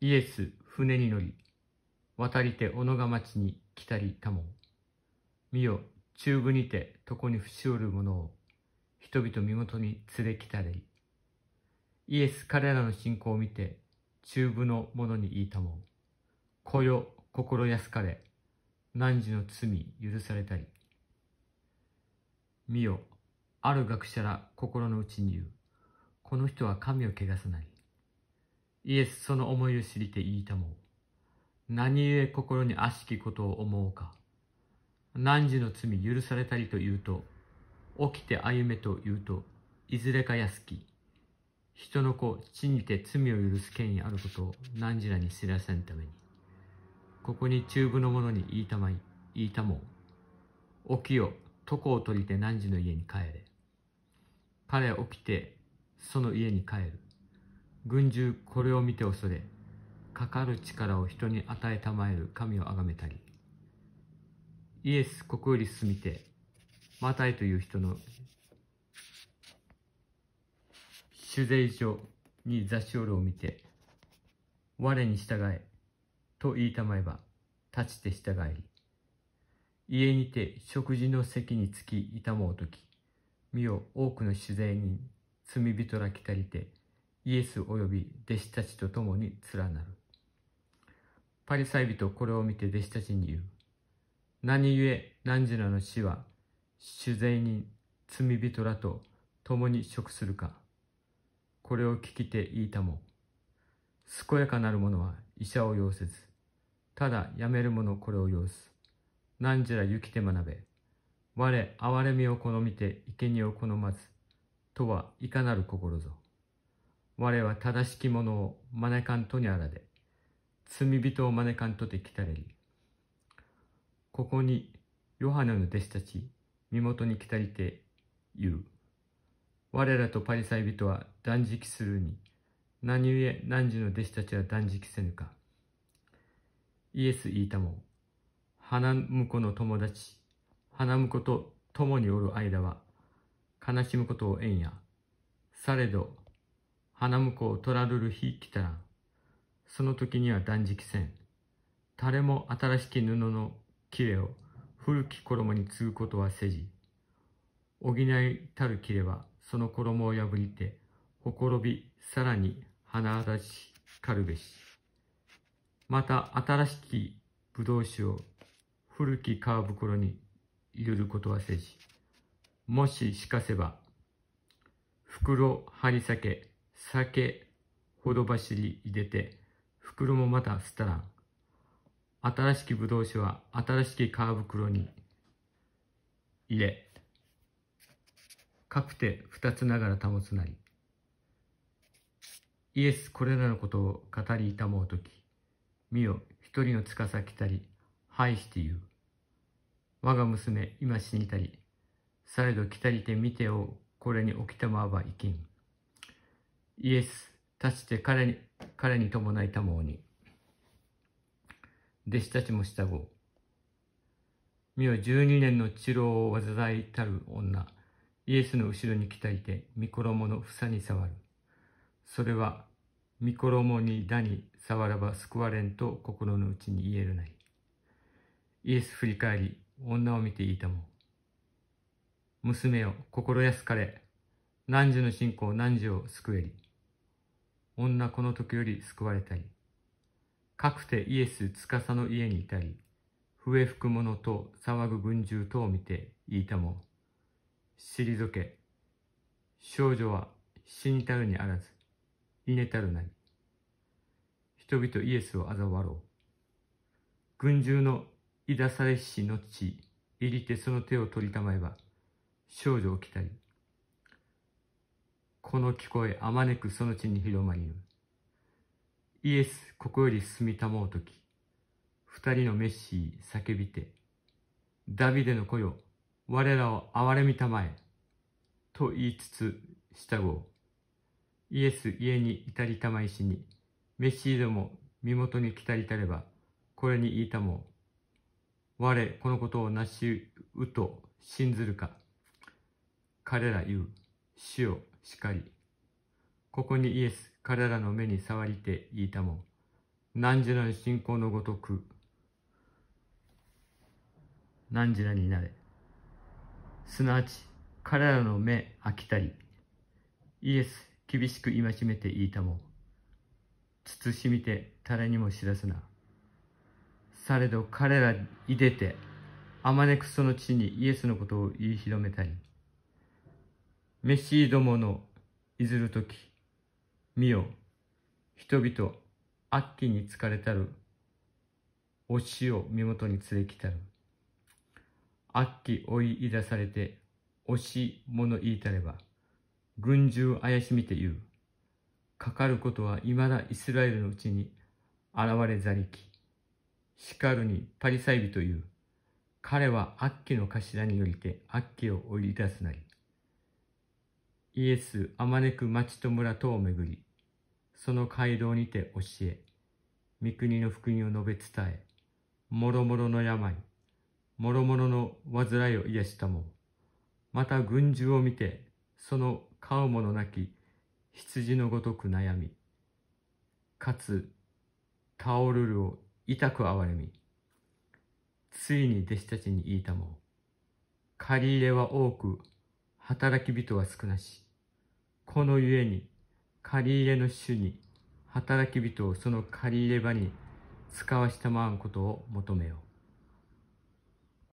イエス船に乗り、渡りて小野川町に来たりたも、見よ中部にて床に伏しおる者を、人々見事に連れ来たり、イエス彼らの信仰を見て、中部の者に言いたも、こよ心安かれ、汝の罪許されたり。見よ、ある学者ら心の内に言う、この人は神を汚さない。イエスその思いを知りて言いたも何故心に悪しきことを思うか。何の罪許されたりと言うと、起きて歩めと言うと、いずれか安き。人の子、地にて罪を許す権威あることを何時らに知らせんために。ここに中部の者に言いたまい、言いたも起きよ、床を取りて何時の家に帰れ。彼は起きて、その家に帰る。群衆これを見て恐れかかる力を人に与えたまえる神を崇めたりイエスここより進みてマタイという人の酒税所に座しおるを見て我に従えと言いたまえば立ちて従い家にて食事の席につき痛もうとき見よ多くの酒税人罪人ら来たりてイエス及び弟子たちと共に連なる。パリサイ人これを見て弟子たちに言う。何故何時なの死は主税人、罪人らと共に食するか。これを聞きて言いたも。健やかなる者は医者を要せず、ただやめる者これを要す。何時ら行きて学べ。我、憐れみを好みて生贄を好まず、とはいかなる心ぞ。我は正しき者をを招かんとにあらで、罪人を招かんとて来たれり。ここにヨハネの弟子たち、身元に来たりて言う。我らとパリサイ人は断食するに、何故何時の弟子たちは断食せぬか。イエス言いたも、花婿の友達、花婿と共におる間は、悲しむことを縁や。されど、花婿を取らるる日来たら、その時には断食せん。誰も新しき布の切れを古き衣に継ぐことはせじ。補いたる切れはその衣を破りて、ほころびさらに花だしかるべし。また新しきぶどう酒を古き皮袋に入れることはせじ。もししかせば、袋張り裂け、酒ほどばしり入れて、袋もまたすたらん。新しきぶどう酒は新しき皮袋に入れ、かくて二つながら保つなり。イエスこれらのことを語りいたもうとき、見よ一人の司来たり、いして言う。我が娘今死にたり、されど来たりて見てをこれに起きたまわば生きん。イエス、立ちて彼に、彼に伴いたもうに。弟子たちも従おう。身を十二年の治療を災いたる女、イエスの後ろにえて、みて、御衣の房に触る。それは、御衣にだに触らば救われんと心の内に言えるない。イエス振り返り、女を見て言いたも。娘よ、心安かれ。何時の信仰何時を救えり。女この時より救われたり、かくてイエス司の家にいたり、笛吹く者と騒ぐ群衆とを見て言いたも、退け、少女は死にたるにあらず、稲たるなり、人々イエスを嘲ろう。群衆のいだされしの地、入りてその手を取りたまえば、少女を来たり、この聞こえあまねくその地に広まりぬ。イエス、ここより進みたもうとき、二人のメッシー叫びて、ダビデの子よ、我らを憐れみたまえ、と言いつつ、従う。イエス家に至りたまいしに、メッシーども身元に来たりたれば、これに言いたもう。我、このことをなしうと信ずるか。彼ら言う、死をしかり。ここにイエス、彼らの目に触りて言いたも、何時らの信仰のごとく、何時らになれ。すなわち、彼らの目飽きたり、イエス、厳しく戒めて言いたも、慎みて誰にも知らせな。されど彼らいでて、あまねくその地にイエスのことを言い広めたり、メシーどものいずるとき、見よ、人々、悪鬼に疲れたる、おしを身元に連れ来たる。悪鬼追いいだされて、おし物言いたれば、群衆怪しみて言う。かかることはいまだイスラエルのうちに現れざりき。しかるにパリサイビという。彼は悪鬼の頭によりて悪鬼を追い出すなり。イエスあまねく町と村とをめぐり、その街道にて教え、御国の福音を述べ伝え、もろもろの病、もろもろの患いを癒したも、また群衆を見て、その飼うものなき羊のごとく悩み、かつ、タオルルを痛くわれみ、ついに弟子たちに言いたも、借り入れは多く、働き人は少なし。このゆえに、借り入れの主に、働き人をその借り入れ場に使わしたまわんことを求めよう。